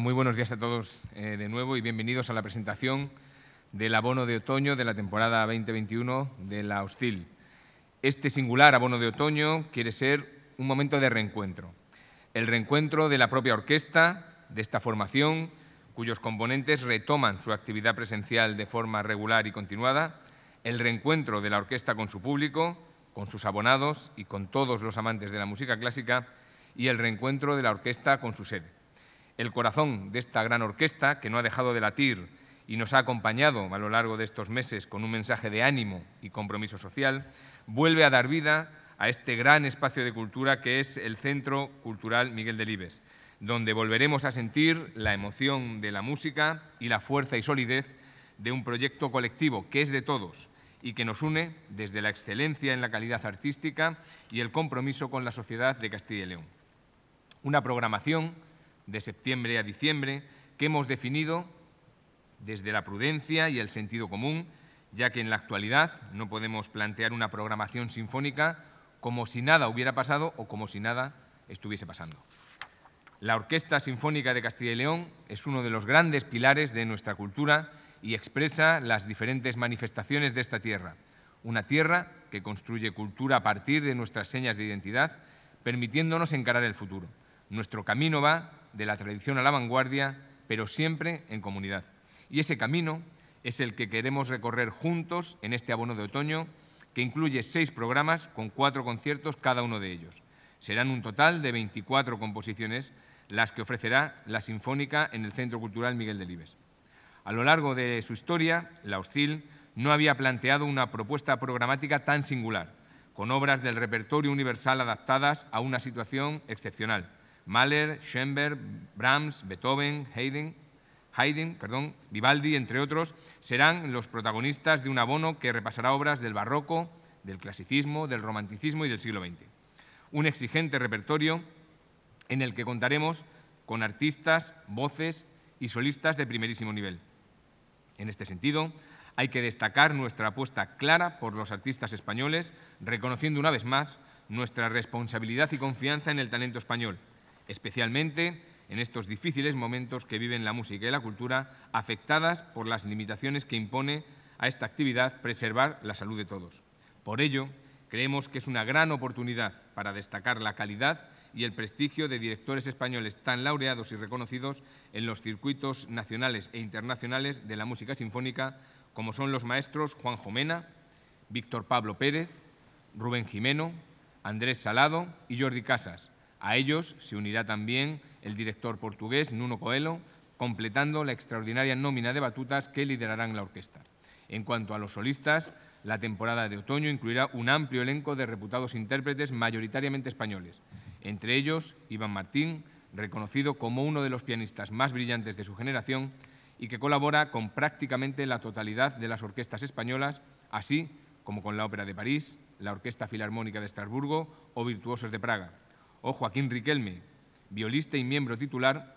Muy buenos días a todos eh, de nuevo y bienvenidos a la presentación del abono de otoño de la temporada 2021 de la Hostil. Este singular abono de otoño quiere ser un momento de reencuentro. El reencuentro de la propia orquesta, de esta formación, cuyos componentes retoman su actividad presencial de forma regular y continuada, el reencuentro de la orquesta con su público, con sus abonados y con todos los amantes de la música clásica, y el reencuentro de la orquesta con su sede el corazón de esta gran orquesta que no ha dejado de latir y nos ha acompañado a lo largo de estos meses con un mensaje de ánimo y compromiso social, vuelve a dar vida a este gran espacio de cultura que es el Centro Cultural Miguel Delibes, donde volveremos a sentir la emoción de la música y la fuerza y solidez de un proyecto colectivo que es de todos y que nos une desde la excelencia en la calidad artística y el compromiso con la sociedad de Castilla y León. Una programación de septiembre a diciembre, que hemos definido desde la prudencia y el sentido común, ya que en la actualidad no podemos plantear una programación sinfónica como si nada hubiera pasado o como si nada estuviese pasando. La Orquesta Sinfónica de Castilla y León es uno de los grandes pilares de nuestra cultura y expresa las diferentes manifestaciones de esta tierra, una tierra que construye cultura a partir de nuestras señas de identidad, permitiéndonos encarar el futuro. Nuestro camino va de la tradición a la vanguardia, pero siempre en comunidad. Y ese camino es el que queremos recorrer juntos en este abono de otoño, que incluye seis programas con cuatro conciertos cada uno de ellos. Serán un total de 24 composiciones las que ofrecerá la Sinfónica en el Centro Cultural Miguel Delibes. A lo largo de su historia, la Hostil no había planteado una propuesta programática tan singular, con obras del repertorio universal adaptadas a una situación excepcional Mahler, Schoenberg, Brahms, Beethoven, Haydn, Haydn, Vivaldi, entre otros, serán los protagonistas de un abono que repasará obras del barroco, del clasicismo, del romanticismo y del siglo XX. Un exigente repertorio en el que contaremos con artistas, voces y solistas de primerísimo nivel. En este sentido, hay que destacar nuestra apuesta clara por los artistas españoles, reconociendo una vez más nuestra responsabilidad y confianza en el talento español especialmente en estos difíciles momentos que viven la música y la cultura, afectadas por las limitaciones que impone a esta actividad preservar la salud de todos. Por ello, creemos que es una gran oportunidad para destacar la calidad y el prestigio de directores españoles tan laureados y reconocidos en los circuitos nacionales e internacionales de la música sinfónica, como son los maestros Juan Jomena, Víctor Pablo Pérez, Rubén Jimeno, Andrés Salado y Jordi Casas, a ellos se unirá también el director portugués Nuno Coelho, completando la extraordinaria nómina de batutas que liderarán la orquesta. En cuanto a los solistas, la temporada de otoño incluirá un amplio elenco de reputados intérpretes mayoritariamente españoles, entre ellos Iván Martín, reconocido como uno de los pianistas más brillantes de su generación y que colabora con prácticamente la totalidad de las orquestas españolas, así como con la Ópera de París, la Orquesta Filarmónica de Estrasburgo o Virtuosos de Praga o Joaquín Riquelme, violista y miembro titular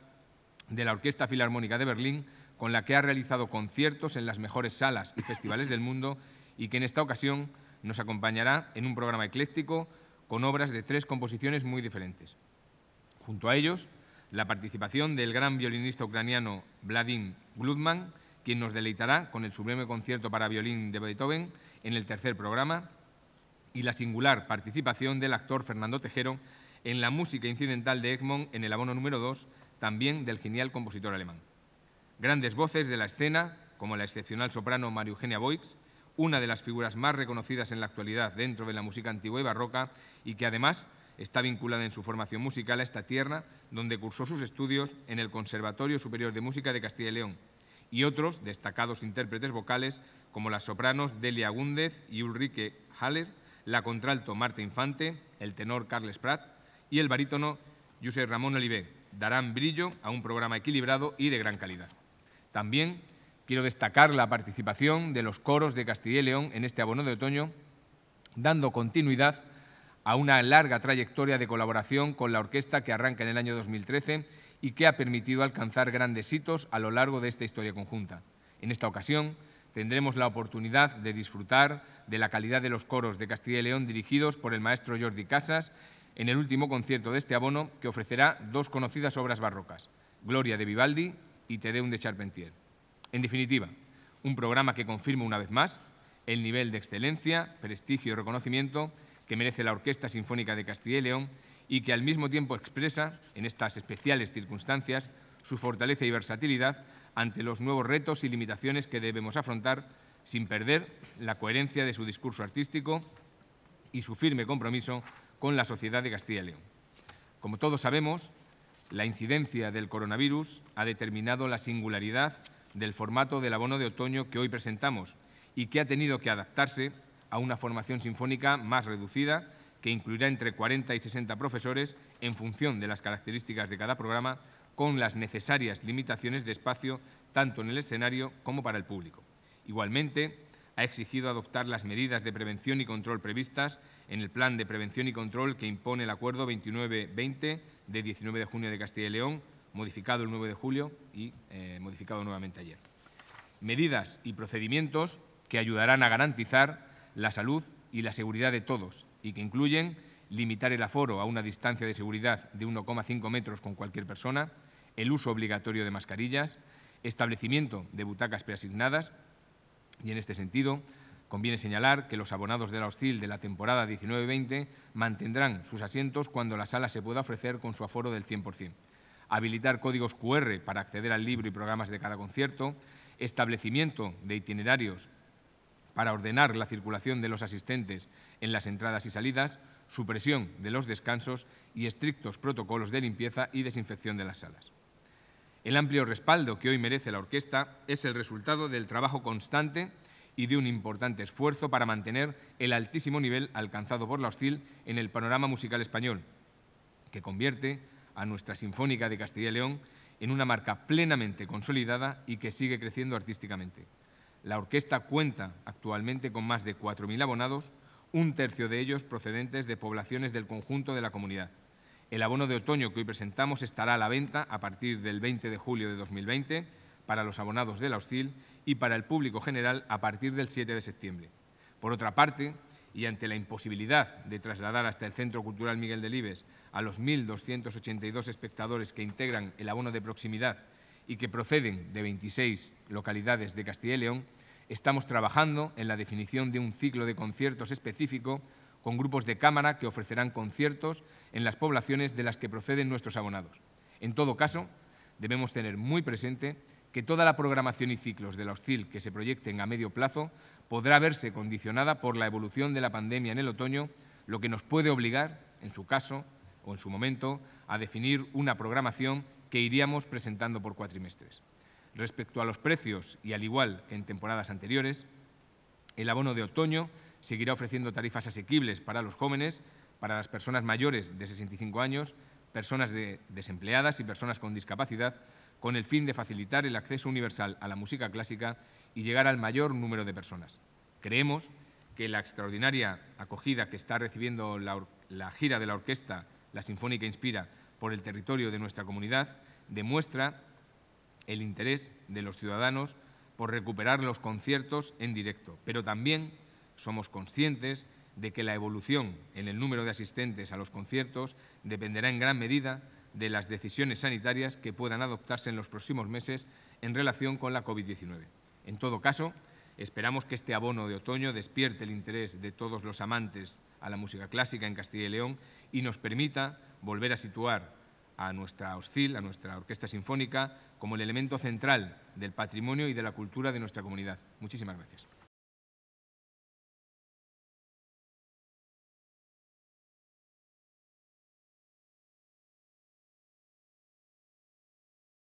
de la Orquesta Filarmónica de Berlín, con la que ha realizado conciertos en las mejores salas y festivales del mundo y que en esta ocasión nos acompañará en un programa ecléctico con obras de tres composiciones muy diferentes. Junto a ellos, la participación del gran violinista ucraniano Vladim Gludman, quien nos deleitará con el sublime concierto para violín de Beethoven en el tercer programa, y la singular participación del actor Fernando Tejero, en la música incidental de Egmont en el abono número 2, también del genial compositor alemán. Grandes voces de la escena, como la excepcional soprano María Eugenia Boix, una de las figuras más reconocidas en la actualidad dentro de la música antigua y barroca y que además está vinculada en su formación musical a esta tierra, donde cursó sus estudios en el Conservatorio Superior de Música de Castilla y León, y otros destacados intérpretes vocales como las sopranos Delia Gúndez y Ulrike Haller, la contralto Marta Infante, el tenor Carles Prat y el barítono José Ramón Olivé darán brillo a un programa equilibrado y de gran calidad. También quiero destacar la participación de los coros de Castilla y León en este abono de otoño, dando continuidad a una larga trayectoria de colaboración con la orquesta que arranca en el año 2013 y que ha permitido alcanzar grandes hitos a lo largo de esta historia conjunta. En esta ocasión tendremos la oportunidad de disfrutar de la calidad de los coros de Castilla y León dirigidos por el maestro Jordi Casas en el último concierto de este abono que ofrecerá dos conocidas obras barrocas, Gloria de Vivaldi y Te Deum de Charpentier. En definitiva, un programa que confirma una vez más el nivel de excelencia, prestigio y reconocimiento que merece la Orquesta Sinfónica de Castilla y León y que al mismo tiempo expresa, en estas especiales circunstancias, su fortaleza y versatilidad ante los nuevos retos y limitaciones que debemos afrontar sin perder la coherencia de su discurso artístico y su firme compromiso con la sociedad de Castilla y León. Como todos sabemos, la incidencia del coronavirus ha determinado la singularidad del formato del abono de otoño que hoy presentamos y que ha tenido que adaptarse a una formación sinfónica más reducida que incluirá entre 40 y 60 profesores en función de las características de cada programa con las necesarias limitaciones de espacio tanto en el escenario como para el público. Igualmente, ha exigido adoptar las medidas de prevención y control previstas en el Plan de Prevención y Control que impone el Acuerdo 29-20 de 19 de junio de Castilla y León, modificado el 9 de julio y eh, modificado nuevamente ayer. Medidas y procedimientos que ayudarán a garantizar la salud y la seguridad de todos y que incluyen limitar el aforo a una distancia de seguridad de 1,5 metros con cualquier persona, el uso obligatorio de mascarillas, establecimiento de butacas preasignadas y en este sentido, conviene señalar que los abonados de la hostil de la temporada 19-20 mantendrán sus asientos cuando la sala se pueda ofrecer con su aforo del 100%. Habilitar códigos QR para acceder al libro y programas de cada concierto. Establecimiento de itinerarios para ordenar la circulación de los asistentes en las entradas y salidas, supresión de los descansos y estrictos protocolos de limpieza y desinfección de las salas. El amplio respaldo que hoy merece la orquesta es el resultado del trabajo constante y de un importante esfuerzo para mantener el altísimo nivel alcanzado por la hostil en el panorama musical español, que convierte a nuestra Sinfónica de Castilla y León en una marca plenamente consolidada y que sigue creciendo artísticamente. La orquesta cuenta actualmente con más de 4.000 abonados, un tercio de ellos procedentes de poblaciones del conjunto de la comunidad. El abono de otoño que hoy presentamos estará a la venta a partir del 20 de julio de 2020 para los abonados de la hostil y para el público general a partir del 7 de septiembre. Por otra parte, y ante la imposibilidad de trasladar hasta el Centro Cultural Miguel Delibes a los 1.282 espectadores que integran el abono de proximidad y que proceden de 26 localidades de Castilla y León, estamos trabajando en la definición de un ciclo de conciertos específico con grupos de cámara que ofrecerán conciertos en las poblaciones de las que proceden nuestros abonados. En todo caso, debemos tener muy presente que toda la programación y ciclos de la hostil que se proyecten a medio plazo podrá verse condicionada por la evolución de la pandemia en el otoño, lo que nos puede obligar, en su caso o en su momento, a definir una programación que iríamos presentando por cuatrimestres. Respecto a los precios y al igual que en temporadas anteriores, el abono de otoño seguirá ofreciendo tarifas asequibles para los jóvenes, para las personas mayores de 65 años, personas desempleadas y personas con discapacidad, con el fin de facilitar el acceso universal a la música clásica y llegar al mayor número de personas. Creemos que la extraordinaria acogida que está recibiendo la gira de la orquesta La Sinfónica Inspira por el territorio de nuestra comunidad demuestra el interés de los ciudadanos por recuperar los conciertos en directo, pero también somos conscientes de que la evolución en el número de asistentes a los conciertos dependerá en gran medida de las decisiones sanitarias que puedan adoptarse en los próximos meses en relación con la COVID-19. En todo caso, esperamos que este abono de otoño despierte el interés de todos los amantes a la música clásica en Castilla y León y nos permita volver a situar a nuestra OSCIL, a nuestra Orquesta Sinfónica, como el elemento central del patrimonio y de la cultura de nuestra comunidad. Muchísimas gracias.